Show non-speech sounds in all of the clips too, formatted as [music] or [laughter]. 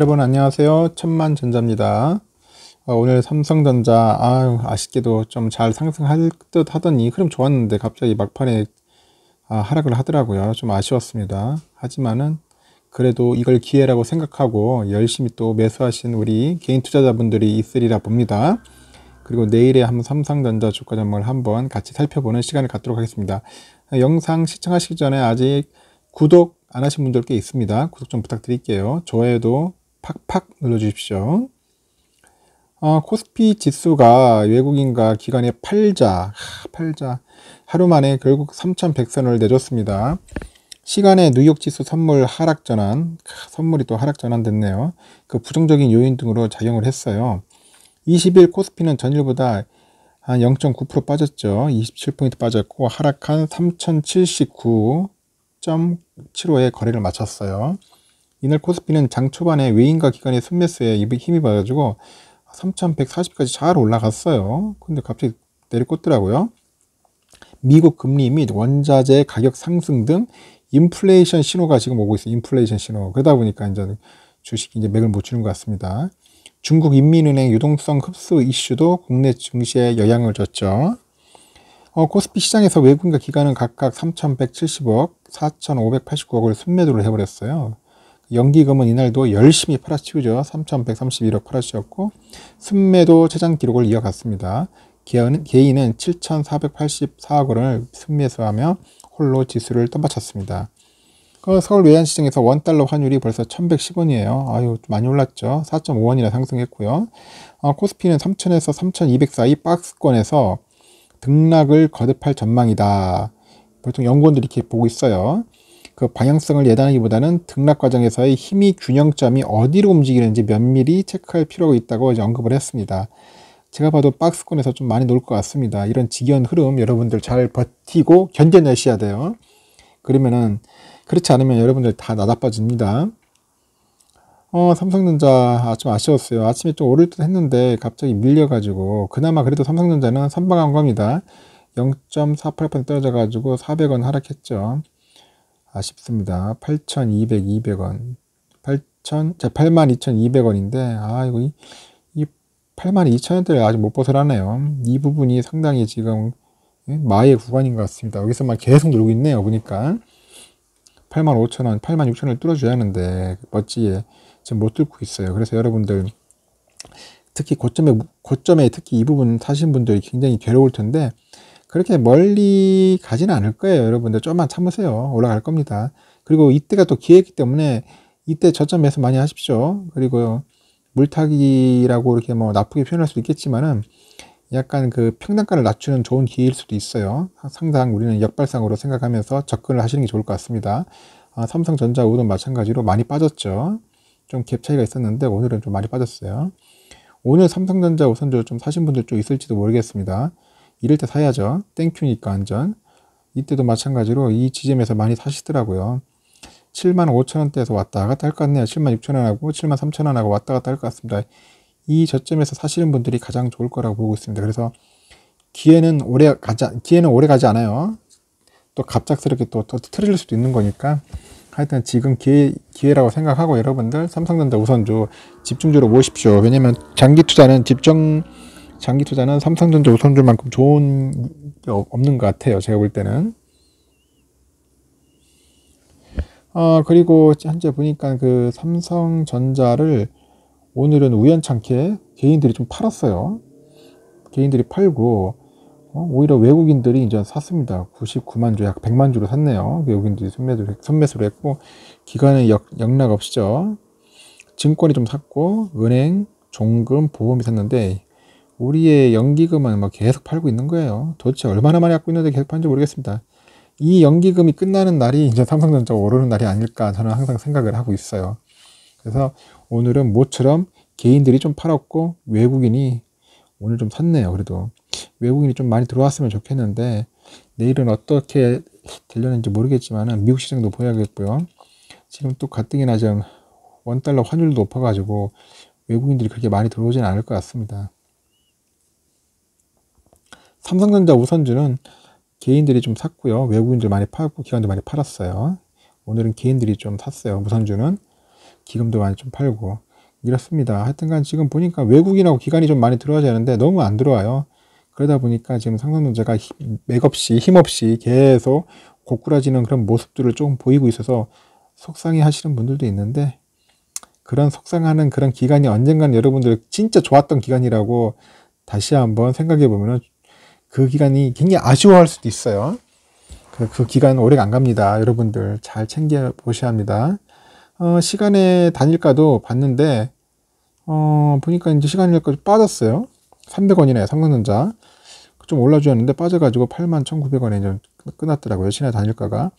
여러분 안녕하세요. 천만전자입니다. 어, 오늘 삼성전자 아 아쉽게도 좀 잘 상승할 듯 하더니 흐름 좋았는데 갑자기 막판에 아, 하락을 하더라고요. 좀 아쉬웠습니다. 하지만은 그래도 이걸 기회라고 생각하고 열심히 또 매수하신 우리 개인 투자자분들이 있으리라 봅니다. 그리고 내일에 한번 삼성전자 주가 전망을 한번 같이 살펴보는 시간을 갖도록 하겠습니다. 영상 시청하시기 전에 아직 구독 안 하신 분들 꽤 있습니다. 구독 좀 부탁드릴게요. 좋아요도 팍팍 눌러주십시오. 어, 코스피 지수가 외국인과 기관에 팔자, 하, 팔자 하루 만에 결국 3,100선을 내줬습니다. 시간에 뉴욕 지수 선물 하락 전환, 선물이 또 하락 전환 됐네요. 그 부정적인 요인 등으로 작용을 했어요. 20일 코스피는 전일보다 한 0.9% 빠졌죠. 27포인트 빠졌고 하락한 3,079.75에 거래를 마쳤어요. 이날 코스피는 장 초반에 외인과 기관의 순매수에 힘입어가지고 3,140까지 잘 올라갔어요. 근데 갑자기 내리꽂더라고요. 미국 금리 및 원자재 가격 상승 등 인플레이션 신호가 지금 오고 있어요. 인플레이션 신호. 그러다 보니까 이제 주식이 이제 맥을 못 추는 것 같습니다. 중국 인민은행 유동성 흡수 이슈도 국내 증시에 영향을 줬죠. 어, 코스피 시장에서 외국인과 기관은 각각 3,170억, 4,589억을 순매도를 해버렸어요. 연기금은 이날도 열심히 팔아치우죠. 3,131억 팔아치웠고 순매도 최장 기록을 이어갔습니다. 개인은 7,484억 원을 순매수하며 홀로 지수를 떠받쳤습니다. 그 서울 외환시장에서 원달러 환율이 벌써 1110원이에요. 아유 많이 올랐죠. 4.5원이나 상승했고요. 어, 코스피는 3000에서 3200 사이 박스권에서 등락을 거듭할 전망이다. 보통 연구원들이 이렇게 보고 있어요. 그 방향성을 예단하기보다는 등락 과정에서의 힘이 균형점이 어디로 움직이는지 면밀히 체크할 필요가 있다고 이제 언급을 했습니다. 제가 봐도 박스권에서 좀 많이 놀 것 같습니다. 이런 지겨운 흐름 여러분들 잘 버티고 견뎌내셔야 돼요. 그러면은 그렇지 않으면 여러분들 다 나다빠집니다. 어, 삼성전자 아, 좀 아쉬웠어요. 아침에 좀 오를 듯 했는데 갑자기 밀려가지고 그나마 그래도 삼성전자는 선방한 겁니다. 0 4 8 떨어져가지고 400원 하락했죠. 아쉽습니다. 8,200, 200원. 8,000, 자, 82,200원인데, 아, 이거 이, 이 82,000원대를 아직 못 벗어나네요. 이 부분이 상당히 지금 예, 마의 구간인 것 같습니다. 여기서만 계속 누르고 있네요. 보니까. 85,000원, 86,000원을 뚫어줘야 하는데, 멋지게 지금 못 뚫고 있어요. 그래서 여러분들, 특히 고점에, 고점에 특히 이 부분 사신 분들이 굉장히 괴로울 텐데, 그렇게 멀리 가지는 않을 거예요. 여러분들 좀만 참으세요. 올라갈 겁니다. 그리고 이때가 또 기회이기 때문에 이때 저점에서 많이 하십시오. 그리고 물타기라고 이렇게 뭐 나쁘게 표현할 수도 있겠지만은 약간 그 평단가를 낮추는 좋은 기회일 수도 있어요. 상당 우리는 역발상으로 생각하면서 접근을 하시는 게 좋을 것 같습니다. 아, 삼성전자 우도 마찬가지로 많이 빠졌죠. 좀 갭 차이가 있었는데 오늘은 좀 많이 빠졌어요. 오늘 삼성전자 우선주 좀 사신 분들 좀 있을지도 모르겠습니다. 이럴 때 사야죠. 땡큐니까 안전. 이때도 마찬가지로 이 지점에서 많이 사시더라고요. 7만 5천원대에서 왔다 갔다 할 것 같네요. 7만 6천원하고 7만 3천원하고 왔다 갔다 할 것 같습니다. 이 저점에서 사시는 분들이 가장 좋을 거라고 보고 있습니다. 그래서 기회는 오래 가지, 기회는 오래 가지 않아요. 또 갑작스럽게 또, 또틀릴 수도 있는 거니까. 하여튼 지금 기회, 기회라고 생각하고 여러분들 삼성전자 우선주 집중적으로 모십시오. 왜냐면 장기 투자는 집중, 장기 투자는 삼성전자, 우선주만큼 좋은 게 어, 없는 것 같아요. 제가 볼 때는. 어, 그리고 현재 보니까 그 삼성전자를 오늘은 우연찮게 개인들이 좀 팔았어요. 개인들이 팔고, 어, 오히려 외국인들이 이제 샀습니다. 99만 주, 약 100만 주로 샀네요. 외국인들이 선매수를, 선매수를 했고, 기간은 역, 역락 없이죠. 증권이 좀 샀고, 은행, 종금, 보험이 샀는데, 우리의 연기금은 뭐 계속 팔고 있는 거예요. 도대체 얼마나 많이 갖고 있는데 계속 파는지 모르겠습니다. 이 연기금이 끝나는 날이 이제 삼성전자 오르는 날이 아닐까 저는 항상 생각을 하고 있어요. 그래서 오늘은 모처럼 개인들이 좀 팔았고 외국인이 오늘 좀 샀네요. 그래도 외국인이 좀 많이 들어왔으면 좋겠는데 내일은 어떻게 되려는지 모르겠지만 미국 시장도 보여야겠고요. 지금 또 가뜩이나 지금 원달러 환율도 높아가지고 외국인들이 그렇게 많이 들어오진 않을 것 같습니다. 삼성전자 우선주는 개인들이 좀 샀고요. 외국인들 많이 팔고 기관들 많이 팔았어요. 오늘은 개인들이 좀 샀어요. 우선주는 기금도 많이 좀 팔고 이렇습니다. 하여튼간 지금 보니까 외국인하고 기관이 좀 많이 들어와야 되는데 너무 안 들어와요. 그러다 보니까 지금 삼성전자가 맥없이 힘없이 계속 고꾸라지는 그런 모습들을 조금 보이고 있어서 속상해 하시는 분들도 있는데 그런 속상하는 그런 기간이 언젠간 여러분들 진짜 좋았던 기간이라고 다시 한번 생각해 보면 그 기간이 굉장히 아쉬워할 수도 있어요. 그, 그 기간 오래 안 갑니다. 여러분들 잘 챙겨 보셔야 합니다. 어, 시간의 단일가도 봤는데 어, 보니까 이제 시간일까지 빠졌어요. 300원이네요. 삼성전자. 좀 올라주었는데 빠져가지고 81,900원에 좀 끝났더라고요. 시 신의 단일가가.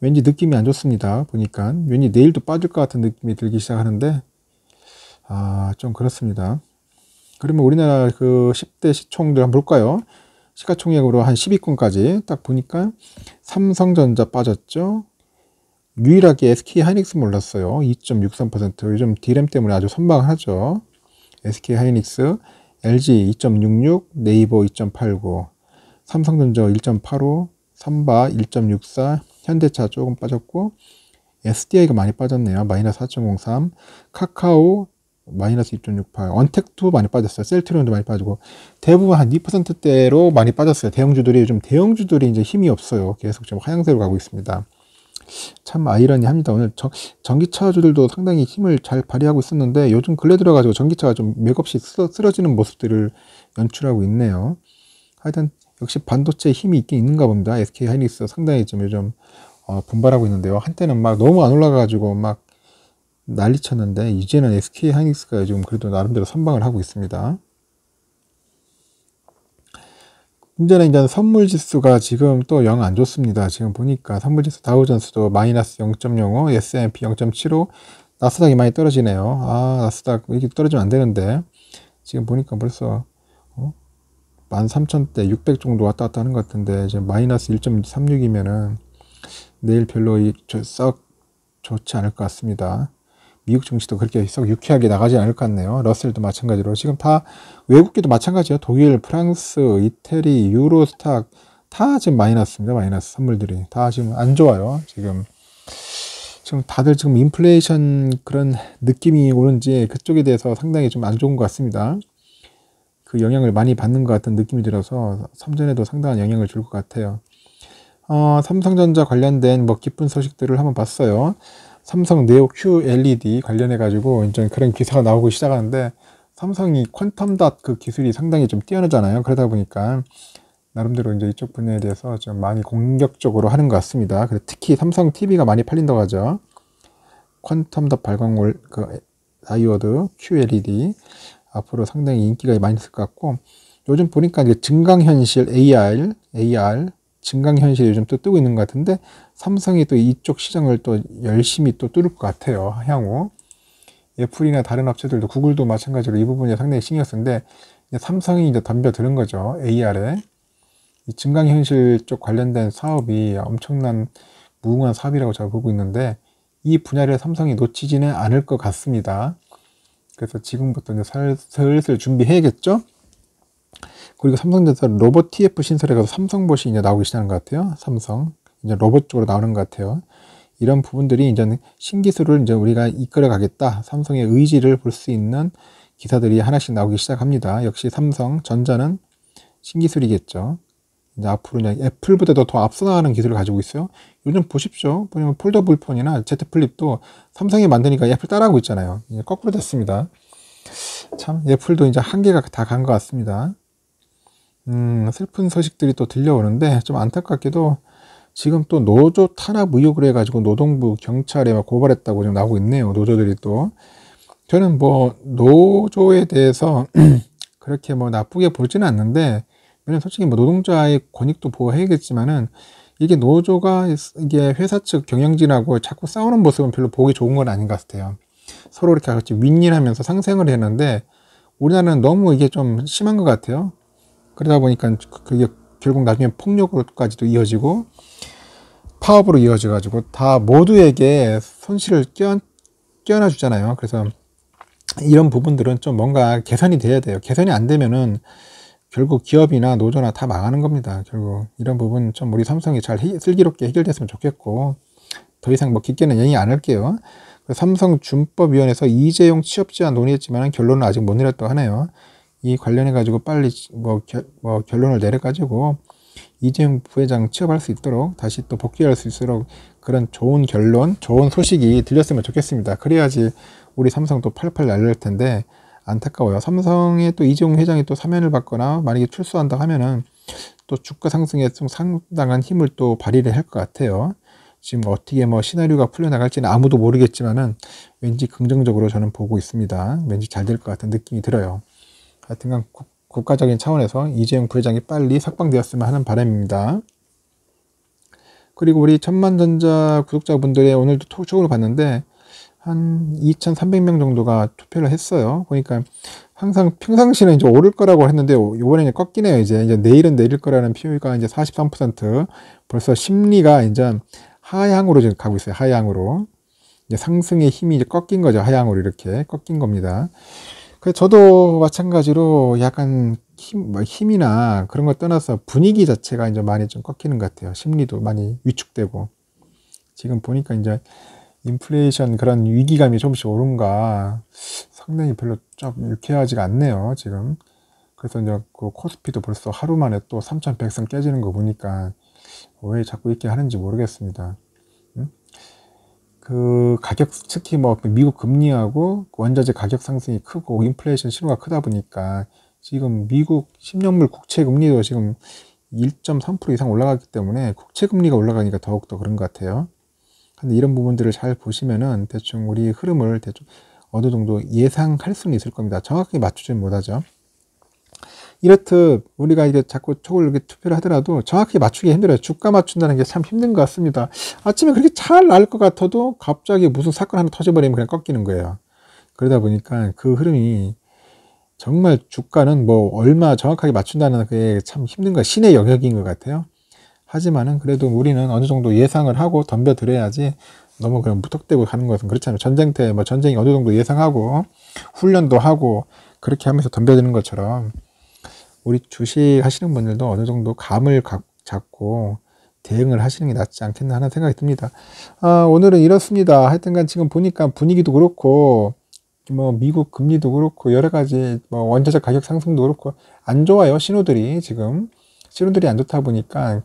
왠지 느낌이 안 좋습니다. 보니까. 왠지 내일도 빠질 것 같은 느낌이 들기 시작하는데, 아, 좀 그렇습니다. 그러면 우리나라 그 10대 시총들 한번 볼까요? 시가총액으로 한 10위권까지 딱 보니까 삼성전자 빠졌죠. 유일하게 SK 하이닉스 몰랐어요. 2.63% 요즘 디램 때문에 아주 선방하죠. SK 하이닉스, LG 2.66, 네이버 2.89, 삼성전자 1.85, 삼바 1.64, 현대차 조금 빠졌고 SDI가 많이 빠졌네요. 마이너스 4.03, 카카오 마이너스 2.68 언택도 많이 빠졌어요. 셀트리온도 많이 빠지고 대부분 한 2%대로 많이 빠졌어요. 대형주들이 요즘 대형주들이 이제 힘이 없어요. 계속 지금 하향세로 가고 있습니다. 참 아이러니합니다. 오늘 저, 전기차주들도 상당히 힘을 잘 발휘하고 있었는데 요즘 근래 들어가지고 전기차가 좀 맥없이 쓰러, 지는 모습들을 연출하고 있네요. 하여튼 역시 반도체 힘이 있긴 있는가 봅니다. SK 하이닉스 상당히 좀 요즘 어, 분발하고 있는데요. 한때는 막 너무 안 올라가가지고 막 난리 쳤는데 이제는 SK 하이닉스가 지금 그래도 나름대로 선방을 하고 있습니다. 문제는 이제 선물 지수가 지금 또 영 안 좋습니다. 지금 보니까 선물 지수 다우존스도 마이너스 0.05, S&P 0.75, 나스닥이 많이 떨어지네요. 아, 나스닥 이게 떨어지면 안 되는데 지금 보니까 벌써 어? 13,000대 600 정도 왔다 갔다 하는 것 같은데 지금 마이너스 1.36이면은 내일 별로 썩 좋지 않을 것 같습니다. 미국 증시도 그렇게 썩 유쾌하게 나가지 않을 것 같네요. 러셀도 마찬가지로 지금 다외국계도 마찬가지예요. 독일, 프랑스, 이태리, 유로스탁 다 지금 마이너스입니다. 마이너스 선물들이 다 지금 안 좋아요. 지금 지금 다들 지금 인플레이션 그런 느낌이 오는지 그쪽에 대해서 상당히 좀 안 좋은 것 같습니다. 그 영향을 많이 받는 것 같은 느낌이 들어서 삼전에도 상당한 영향을 줄 것 같아요. 어, 삼성전자 관련된 뭐 기쁜 소식들을 한번 봤어요. 삼성 네오 QLED 관련해 가지고 이제 그런 기사가 나오고 시작하는데 삼성이 퀀텀닷 그 기술이 상당히 좀 뛰어나잖아요. 그러다 보니까 나름대로 이제 이쪽 분야에 대해서 좀 많이 공격적으로 하는 것 같습니다. 특히 삼성 TV가 많이 팔린다고 하죠. 퀀텀닷 발광월 그 다이오드 QLED 앞으로 상당히 인기가 많이 있을 것 같고 요즘 보니까 이제 증강현실 AR, AR 증강 현실이 요즘 또 뜨고 있는 것 같은데 삼성이 또 이쪽 시장을 또 열심히 또 뚫을 것 같아요. 향후. 애플이나 예, 다른 업체들도 구글도 마찬가지로 이부분이 상당히 신경 쓰는데 삼성이 이제 덤벼드는 거죠. AR에. 이 증강현실 쪽 관련된 사업이 엄청난 무궁한 사업이라고 제가 보고 있는데 이 분야를 삼성이 놓치지는 않을 것 같습니다. 그래서 지금부터 이제 슬슬 준비해야겠죠? 그리고 삼성전자 로봇 TF 신설에 가서 삼성봇이 이제 나오기 시작하는 것 같아요. 삼성 이제 로봇 쪽으로 나오는 것 같아요. 이런 부분들이 이제는 신기술을 이제 우리가 이끌어 가겠다. 삼성의 의지를 볼 수 있는 기사들이 하나씩 나오기 시작합니다. 역시 삼성 전자는 신기술이겠죠. 이제 앞으로 그냥 애플보다도 더 앞서 나가는 기술을 가지고 있어요. 요즘 보십시오. 보면 폴더블 폰이나 Z 플립도 삼성이 만드니까 애플 따라하고 있잖아요. 거꾸로 됐습니다. 참 애플도 이제 한계가 다 간 것 같습니다. 음, 슬픈 소식들이 또 들려오는데 좀 안타깝게도 지금 또 노조 탄압 의혹을 해가지고 노동부 경찰에 막 고발했다고 지금 나오고 있네요. 노조들이 또. 저는 뭐 노조에 대해서 [clears throat] 그렇게 뭐 나쁘게 볼지는 않는데 왜냐면 솔직히 뭐 노동자의 권익도 보호해야겠지만은 이게 노조가 이게 회사 측 경영진하고 자꾸 싸우는 모습은 별로 보기 좋은 건 아닌 것 같아요. 서로 이렇게 같이 윈윈하면서 상생을 했는데 우리나라는 너무 이게 좀 심한 것 같아요. 그러다 보니까 그, 그게 결국 나중에 폭력으로까지도 이어지고 파업으로 이어져 가지고 다 모두에게 손실을 껴, 껴안아 주잖아요. 그래서 이런 부분들은 좀 뭔가 개선이 돼야 돼요. 개선이 안 되면은 결국 기업이나 노조나 다 망하는 겁니다. 결국 이런 부분 좀 우리 삼성이 잘 해, 슬기롭게 해결됐으면 좋겠고 더 이상 뭐 깊게는 얘기 안 할게요. 삼성 준법위원회에서 이재용 취업 제한 논의했지만 결론은 아직 못 내렸다고 하네요. 이 관련해 가지고 빨리 뭐, 결, 뭐 결론을 내려 가지고 이재용 부회장 취업할 수 있도록 다시 또 복귀할 수 있도록 그런 좋은 결론, 좋은 소식이 들렸으면 좋겠습니다. 그래야지 우리 삼성도 팔팔 날릴 텐데 안타까워요. 삼성의 또 이재용 회장이 또 사면을 받거나 만약에 출소한다 하면은 또 주가 상승에 좀 상당한 힘을 또 발휘를 할 것 같아요. 지금 어떻게 뭐 시나리오가 풀려나갈지는 아무도 모르겠지만은 왠지 긍정적으로 저는 보고 있습니다. 왠지 잘 될 것 같은 느낌이 들어요. 하여튼간 국가적인 차원에서 이재용 부회장이 빨리 삭방되었으면 하는 바람입니다. 그리고 우리 천만전자 구독자분들의 오늘도 톡쇼를 봤는데 한 2,300명 정도가 투표를 했어요. 그러니까 항상 평상시는 이제 오를 거라고 했는데 이번에는 꺾이네요. 이제 이제 내일은 내릴 거라는 표현가 이제 43% 벌써 심리가 이제 하향으로 지금 가고 있어요. 하향으로 이제 상승의 힘이 이제 꺾인 거죠. 하향으로 이렇게 꺾인 겁니다. 저도 마찬가지로 약간 힘, 뭐 힘이나 그런 걸 떠나서 분위기 자체가 이제 많이 좀 꺾이는 것 같아요. 심리도 많이 위축되고. 지금 보니까 이제 인플레이션 그런 위기감이 조금씩 오른가 상당히 별로 좀 유쾌하지가 않네요. 지금. 그래서 이제 그 코스피도 벌써 하루 만에 또 3,100선 깨지는 거 보니까 왜 자꾸 이렇게 하는지 모르겠습니다. 그 가격 특히 뭐 그 미국 금리하고 원자재 가격 상승이 크고 인플레이션 신호가 크다 보니까 지금 미국 10년물 국채 금리도 지금 1.3% 이상 올라갔기 때문에 국채 금리가 올라가니까 더욱더 그런 것 같아요. 근데 이런 부분들을 잘 보시면은 대충 우리 흐름을 대충 어느 정도 예상할 수는 있을 겁니다. 정확히 맞추지는 못하죠. 이렇듯 우리가 이게 자꾸 촉을 이렇게 투표를 하더라도 정확히 맞추기 힘들어요. 주가 맞춘다는 게 참 힘든 것 같습니다. 아침에 그렇게 잘 날 것 같아도 갑자기 무슨 사건 하나 터져버리면 그냥 꺾이는 거예요. 그러다 보니까 그 흐름이 정말 주가는 뭐 얼마 정확하게 맞춘다는 게 참 힘든 거 신의 영역인 것 같아요. 하지만은 그래도 우리는 어느 정도 예상을 하고 덤벼들어야지 너무 그냥 무턱대고 가는 것은 그렇잖아요. 전쟁 때 뭐 전쟁이 어느 정도 예상하고 훈련도 하고 그렇게 하면서 덤벼드는 것처럼 우리 주식 하시는 분들도 어느 정도 감을 잡고 대응을 하시는 게 낫지 않겠나 하는 생각이 듭니다. 아, 오늘은 이렇습니다. 하여튼간 지금 보니까 분위기도 그렇고, 뭐, 미국 금리도 그렇고, 여러 가지, 뭐, 원자재 가격 상승도 그렇고, 안 좋아요. 신호들이 지금. 신호들이 안 좋다 보니까,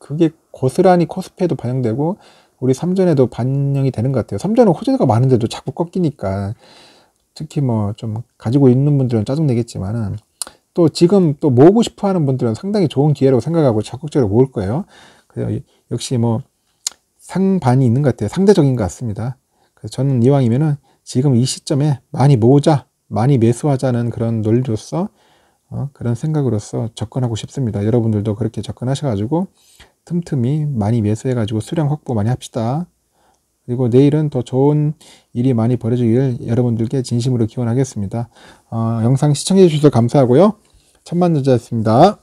그게 고스란히 코스피에도 반영되고, 우리 삼전에도 반영이 되는 것 같아요. 삼전은 호재가 많은데도 자꾸 꺾이니까, 특히 뭐, 좀, 가지고 있는 분들은 짜증내겠지만은, 또 지금 또 모으고 싶어 하는 분들은 상당히 좋은 기회라고 생각하고 적극적으로 모을 거예요. 그래서 역시 뭐 상반이 있는 것 같아요. 상대적인 것 같습니다. 그래서 저는 이왕이면은 지금 이 시점에 많이 모으자, 많이 매수하자는 그런 논리로서 어, 그런 생각으로서 접근하고 싶습니다. 여러분들도 그렇게 접근하셔가지고 틈틈이 많이 매수해가지고 수량 확보 많이 합시다. 그리고 내일은 더 좋은 일이 많이 벌어지길 여러분들께 진심으로 기원하겠습니다. 어, 영상 시청해 주셔서 감사하고요. 천만 여자였습니다.